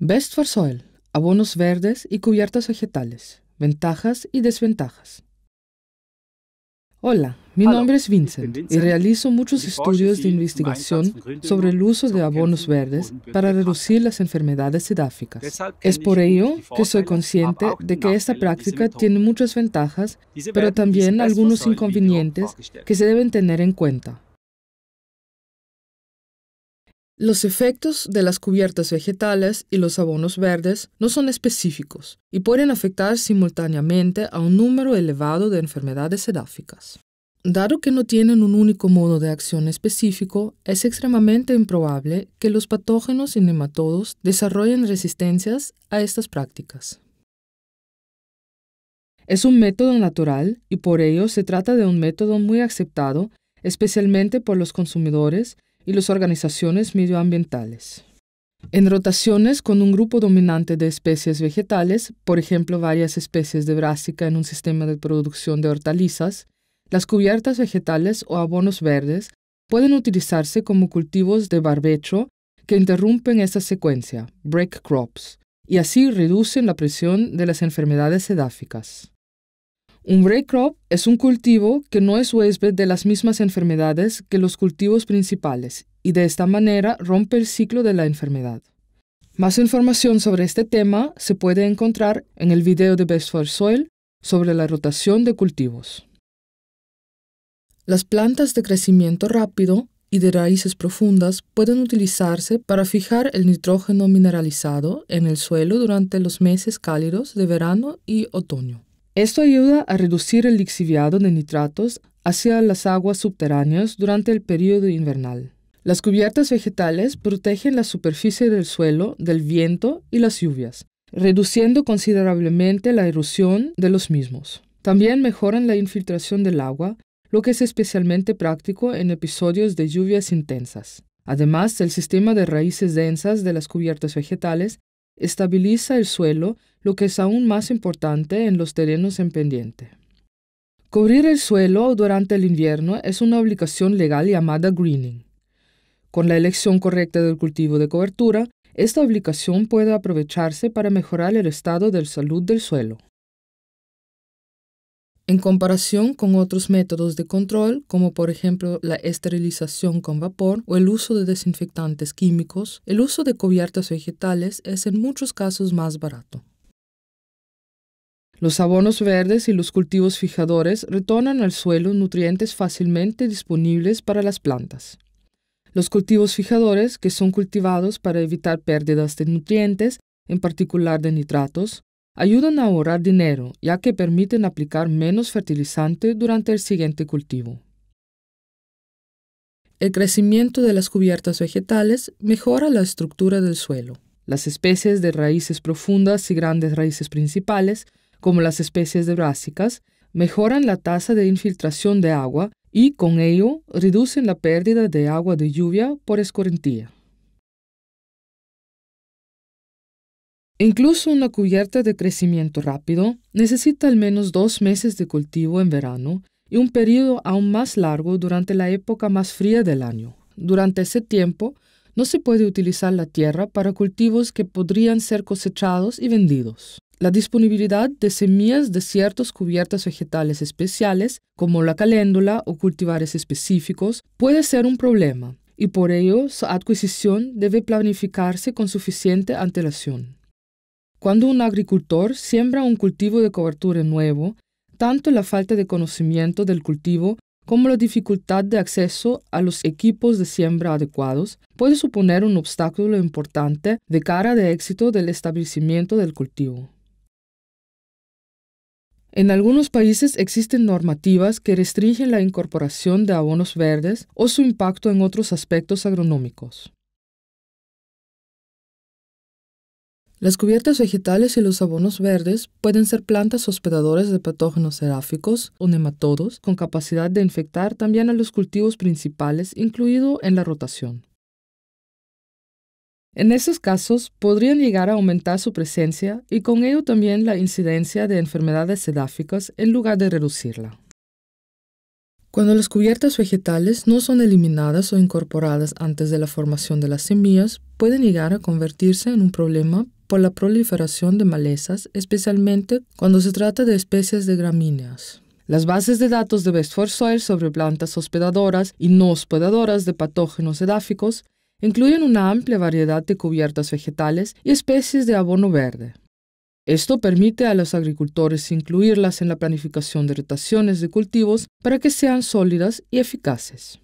Best for Soil, abonos verdes y cubiertas vegetales, ventajas y desventajas. Hola, mi nombre es Vincent y realizo muchos estudios de investigación sobre el uso de abonos verdes para reducir las enfermedades sedáficas. Es por ello que soy consciente de que esta práctica tiene muchas ventajas, pero también algunos inconvenientes que se deben tener en cuenta. Los efectos de las cubiertas vegetales y los abonos verdes no son específicos y pueden afectar simultáneamente a un número elevado de enfermedades sedáficas. Dado que no tienen un único modo de acción específico, es extremadamente improbable que los patógenos y nematodos desarrollen resistencias a estas prácticas. Es un método natural y por ello se trata de un método muy aceptado, especialmente por los consumidores y las organizaciones medioambientales. En rotaciones con un grupo dominante de especies vegetales, por ejemplo varias especies de brásica en un sistema de producción de hortalizas, las cubiertas vegetales o abonos verdes pueden utilizarse como cultivos de barbecho que interrumpen esta secuencia, break crops, y así reducen la presión de las enfermedades edáficas. Un break crop es un cultivo que no es huésped de las mismas enfermedades que los cultivos principales y de esta manera rompe el ciclo de la enfermedad. Más información sobre este tema se puede encontrar en el video de Best for Soil sobre la rotación de cultivos. Las plantas de crecimiento rápido y de raíces profundas pueden utilizarse para fijar el nitrógeno mineralizado en el suelo durante los meses cálidos de verano y otoño. Esto ayuda a reducir el lixiviado de nitratos hacia las aguas subterráneas durante el período invernal. Las cubiertas vegetales protegen la superficie del suelo del viento y las lluvias, reduciendo considerablemente la erosión de los mismos. También mejoran la infiltración del agua, lo que es especialmente práctico en episodios de lluvias intensas. Además, el sistema de raíces densas de las cubiertas vegetales estabiliza el suelo lo que es aún más importante en los terrenos en pendiente. Cubrir el suelo durante el invierno es una obligación legal llamada greening. Con la elección correcta del cultivo de cobertura, esta obligación puede aprovecharse para mejorar el estado de salud del suelo. En comparación con otros métodos de control, como por ejemplo la esterilización con vapor o el uso de desinfectantes químicos, el uso de cubiertas vegetales es en muchos casos más barato. Los abonos verdes y los cultivos fijadores retornan al suelo nutrientes fácilmente disponibles para las plantas. Los cultivos fijadores, que son cultivados para evitar pérdidas de nutrientes, en particular de nitratos, ayudan a ahorrar dinero, ya que permiten aplicar menos fertilizante durante el siguiente cultivo. El crecimiento de las cubiertas vegetales mejora la estructura del suelo. Las especies de raíces profundas y grandes raíces principales como las especies de brásicas, mejoran la tasa de infiltración de agua y con ello reducen la pérdida de agua de lluvia por escorrentía. Incluso una cubierta de crecimiento rápido necesita al menos dos meses de cultivo en verano y un periodo aún más largo durante la época más fría del año. Durante ese tiempo, no se puede utilizar la tierra para cultivos que podrían ser cosechados y vendidos. La disponibilidad de semillas de ciertas cubiertas vegetales especiales, como la caléndula o cultivares específicos, puede ser un problema y por ello su adquisición debe planificarse con suficiente antelación. Cuando un agricultor siembra un cultivo de cobertura nuevo, tanto la falta de conocimiento del cultivo como la dificultad de acceso a los equipos de siembra adecuados puede suponer un obstáculo importante de cara de éxito del establecimiento del cultivo. En algunos países existen normativas que restringen la incorporación de abonos verdes o su impacto en otros aspectos agronómicos. Las cubiertas vegetales y los abonos verdes pueden ser plantas hospedadoras de patógenos seráficos o nematodos con capacidad de infectar también a los cultivos principales, incluido en la rotación. En esos casos podrían llegar a aumentar su presencia y con ello también la incidencia de enfermedades sedáficas en lugar de reducirla. Cuando las cubiertas vegetales no son eliminadas o incorporadas antes de la formación de las semillas, pueden llegar a convertirse en un problema por la proliferación de malezas, especialmente cuando se trata de especies de gramíneas. Las bases de datos de Best for Soil sobre plantas hospedadoras y no hospedadoras de patógenos edáficos Incluyen una amplia variedad de cubiertas vegetales y especies de abono verde. Esto permite a los agricultores incluirlas en la planificación de rotaciones de cultivos para que sean sólidas y eficaces.